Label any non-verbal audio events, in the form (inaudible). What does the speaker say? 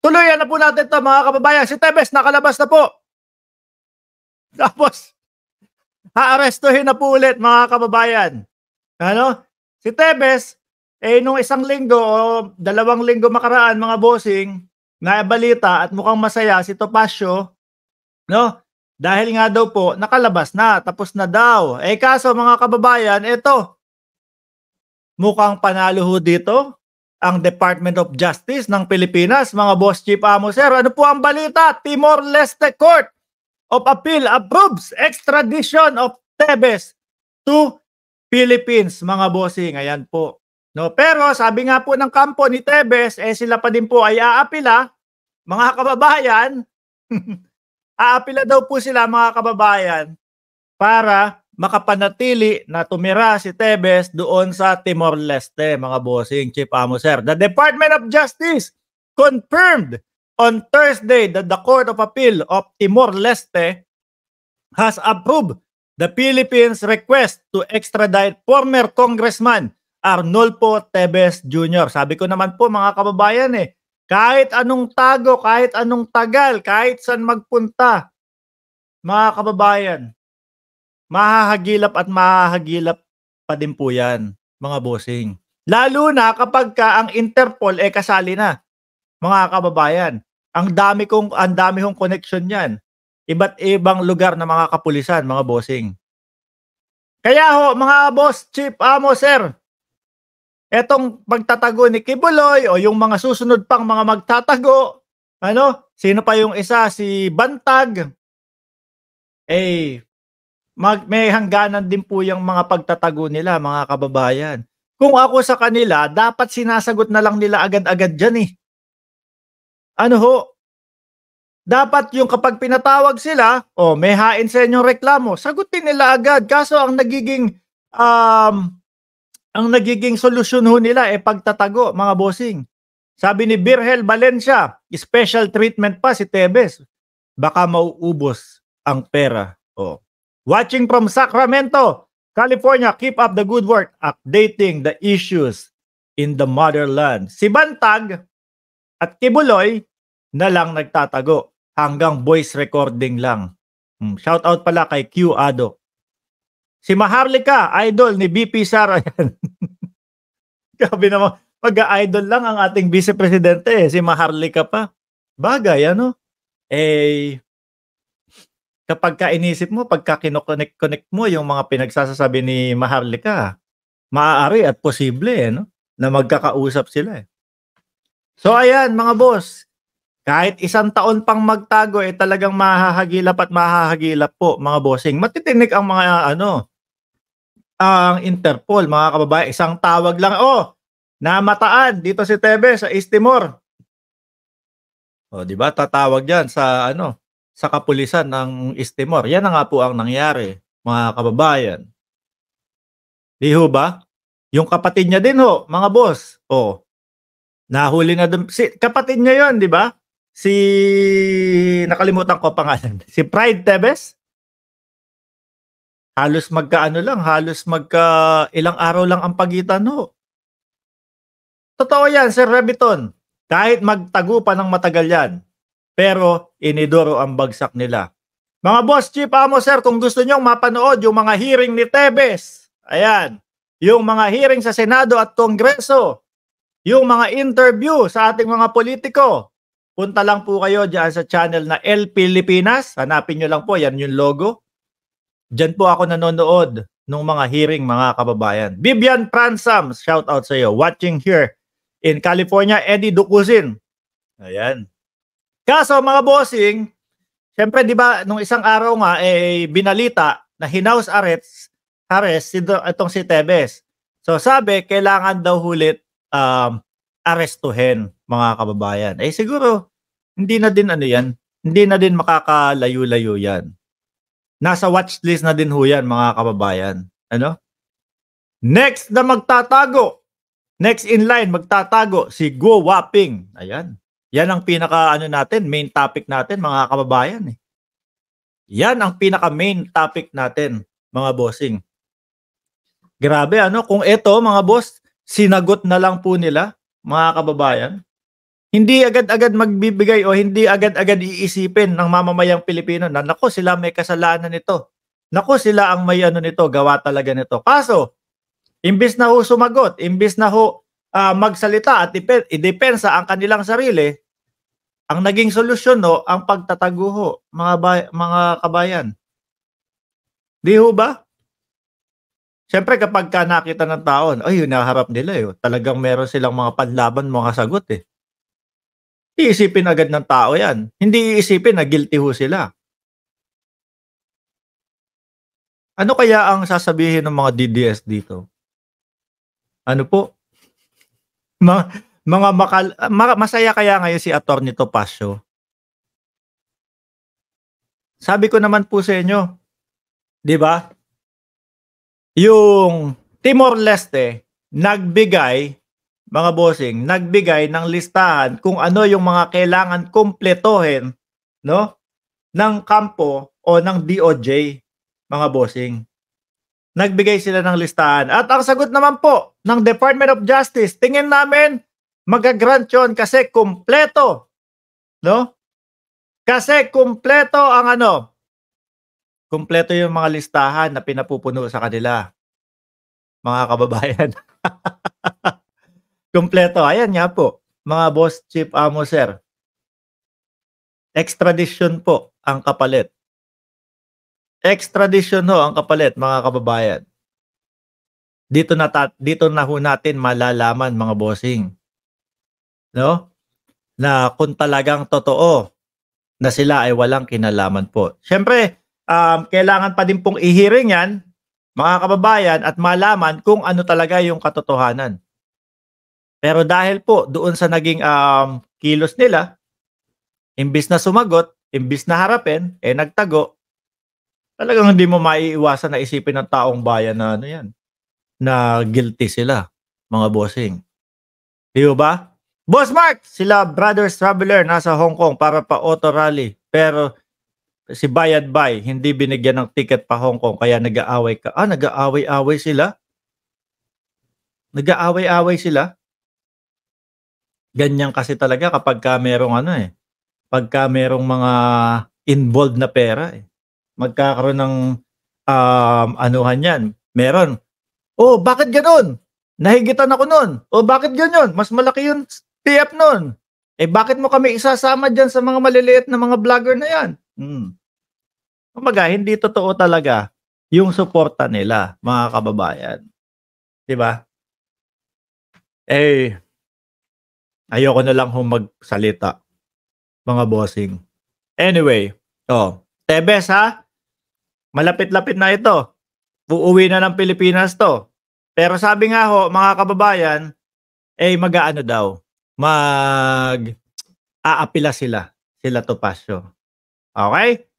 Tuluyan na po natin ito mga kababayan. Si Tevez nakalabas na po. Tapos, haarestuhin na po ulit mga kababayan. Ano? Si Tevez, eh nung isang linggo o dalawang linggo makaraan mga bossing, naibalita at mukhang masaya si Topacio, no? Dahil nga daw po, nakalabas na, tapos na daw. Eh kaso mga kababayan, eto, mukhang panalo ho dito ang Department of Justice ng Pilipinas. Mga boss Chief Amo Sir, ano po ang balita? Timor-Leste Court of Appeal approves extradition of Tebes to Philippines, mga bossing. Ayan po. No, pero sabi nga po ng kampo ni Tebes, eh sila pa din po ay aapila, mga kababayan. (laughs) aapila daw po sila mga kababayan para makapanatili na tumira si Tebes doon sa Timor-Leste, mga bossing Chief Amo Sir. The Department of Justice confirmed on Thursday that the Court of Appeal of Timor-Leste has approved the Philippines' request to extradite former Congressman Arnolfo Tebes Jr. Sabi ko naman po mga kababayan eh, kahit anong tago, kahit anong tagal, kahit saan magpunta, mga kababayan, mahahagilap at mahahagilap pa din po yan, mga bossing. Lalo na kapag ka ang Interpol eh kasali na, mga kababayan. Ang dami kong ang dami kong connection niyan. Iba't ibang lugar na mga kapulisan, mga bossing. Kaya ho, mga boss, chief, amo, sir, etong pagtatago ni Kibuloy o yung mga susunod pang mga magtatago, ano, sino pa yung isa, si Bantag, eh, mag, may hangganan din po yung mga pagtatago nila, mga kababayan. Kung ako sa kanila, dapat sinasagot na lang nila agad-agad dyan eh. Ano ho? Dapat yung kapag pinatawag sila, oh, may hain sa inyong reklamo, sagutin nila agad. Kaso ang nagiging um, ang nagiging solusyon ho nila ay eh, pagtatago, mga bossing. Sabi ni Birhel Valencia, special treatment pa si Tebes. Baka mauubos ang pera. Oh. Watching from Sacramento, California, keep up the good work updating the issues in the motherland. Si Bantag at Kibuloy na lang nagtatago hanggang voice recording lang. Hmm, shout out pala kay Q Ado. Si Maharlika, idol ni BP Sara yan. (laughs) Grabe naman, mag-idol lang ang ating vice presidente eh. Si Maharlika pa. Bagay, ano? Eh, kapag ka inisip mo, pagka kinoconnect-connect mo yung mga pinagsasasabi ni Maharlika, maaari at posible eh, no? na magkakausap sila. Eh. So ayan mga boss, kahit isang taon pang magtago eh talagang mahahagilap at mahahagilap po mga bossing. Matitinig ang mga ano, ang Interpol mga kababae, isang tawag lang. Oh, namataan dito si Tebe sa East Timor. O, oh, di ba? Tatawag yan sa ano, sa kapulisan ng East Timor. Yan na nga po ang nangyari, mga kababayan. Di ho ba? Yung kapatid niya din ho, mga boss. O, nahuli na dun. Si, kapatid niya yon di ba? Si, nakalimutan ko pangalan. (laughs) Si Pride Tebes? Halos magkaano lang, halos magka ilang araw lang ang pagitan ho. Totoo yan, Sir Rebiton. Kahit magtago pa ng matagal yan pero inidoro ang bagsak nila. Mga boss, Chief Amo Sir, kung gusto nyong mapanood yung mga hearing ni Tebes, ayan, yung mga hearing sa Senado at Kongreso, yung mga interview sa ating mga politiko, punta lang po kayo dyan sa channel na El Pilipinas. Hanapin nyo lang po, yan yung logo. Diyan po ako nanonood ng mga hearing mga kababayan. Bibian Pransam, shout out sa iyo. Watching here in California, Eddie Ducusin. Ayan. Kaso mga bossing, syempre 'di ba nung isang araw nga eh binalita na hinaus arrest arrest si itong si Tebes. So sabi kailangan daw hulit um, arrestuhin mga kababayan. Eh siguro hindi na din ano 'yan, hindi na din makakalayo-layo 'yan. Nasa watchlist na din ho 'yan mga kababayan. Ano? Next na magtatago. Next in line, magtatago si Go Wapping. Ayan. Yan ang pinaka ano natin, main topic natin mga kababayan eh. Yan ang pinaka main topic natin mga bossing. Grabe ano, kung ito mga boss, sinagot na lang po nila mga kababayan. Hindi agad-agad magbibigay o hindi agad-agad iisipin ng mamamayang Pilipino na nako sila may kasalanan nito. Nako sila ang may ano nito, gawa talaga nito. Kaso, imbis na ho sumagot, imbis na ho uh, magsalita at ipen, idepensa ang kanilang sarili, ang naging solusyon no, ang pagtataguho, mga, bay, mga kabayan. Di ho ba? Siyempre kapag ka nakita ng taon, ay yun naharap nila eh. Talagang meron silang mga panlaban, mga sagot eh. Iisipin agad ng tao yan. Hindi iisipin na guilty ho sila. Ano kaya ang sasabihin ng mga DDS dito? Ano po? mga, mga makal, ma, masaya kaya ngayon si Atty. Topacio? Sabi ko naman po sa inyo, 'di ba? Yung Timor Leste nagbigay mga bossing, nagbigay ng listahan kung ano yung mga kailangan kumpletuhin, no? ng kampo o ng DOJ, mga bossing. Nagbigay sila ng listahan. At ang sagot naman po ng Department of Justice, tingin namin magagrant yun kasi kumpleto. No? Kasi kumpleto ang ano, kumpleto yung mga listahan na pinapupuno sa kanila. Mga kababayan. (laughs) kumpleto. Ayan nga po, mga boss chief amo sir. Extradition po ang kapalit Extradition ho ang kapalit mga kababayan. Dito na dito na ho natin malalaman mga bossing. No? Na kung talagang totoo na sila ay walang kinalaman po. Siyempre, um, kailangan pa din pong ihiring yan, mga kababayan, at malaman kung ano talaga yung katotohanan. Pero dahil po doon sa naging um, kilos nila, imbis na sumagot, imbis na harapin, eh nagtago, talagang hindi mo maiiwasan na isipin ng taong bayan na ano yan, na guilty sila, mga bossing. Di ba? Boss Mark, sila Brothers Traveler nasa Hong Kong para pa auto rally. Pero si Bayad Bay, hindi binigyan ng ticket pa Hong Kong kaya nag-aaway ka. Ah, nag-aaway-away sila? Nag-aaway-away sila? Ganyan kasi talaga kapag ka merong ano eh, pagka merong mga involved na pera eh magkakaroon ng um, anuhan yan. Meron. Oh, bakit ganun? Nahigitan ako nun. Oh, bakit ganyan? Mas malaki yung TF nun. Eh, bakit mo kami isasama dyan sa mga maliliit na mga vlogger na yan? Hmm. Kumbaga, hindi totoo talaga yung suporta nila, mga kababayan. Di ba? Eh, ayoko na lang humagsalita, mga bossing. Anyway, oh, Tebes ha, malapit-lapit na ito. Uuwi na ng Pilipinas to. Pero sabi nga ho, mga kababayan, eh mag-aano daw, mag aapila sila, sila Topacio. Okay?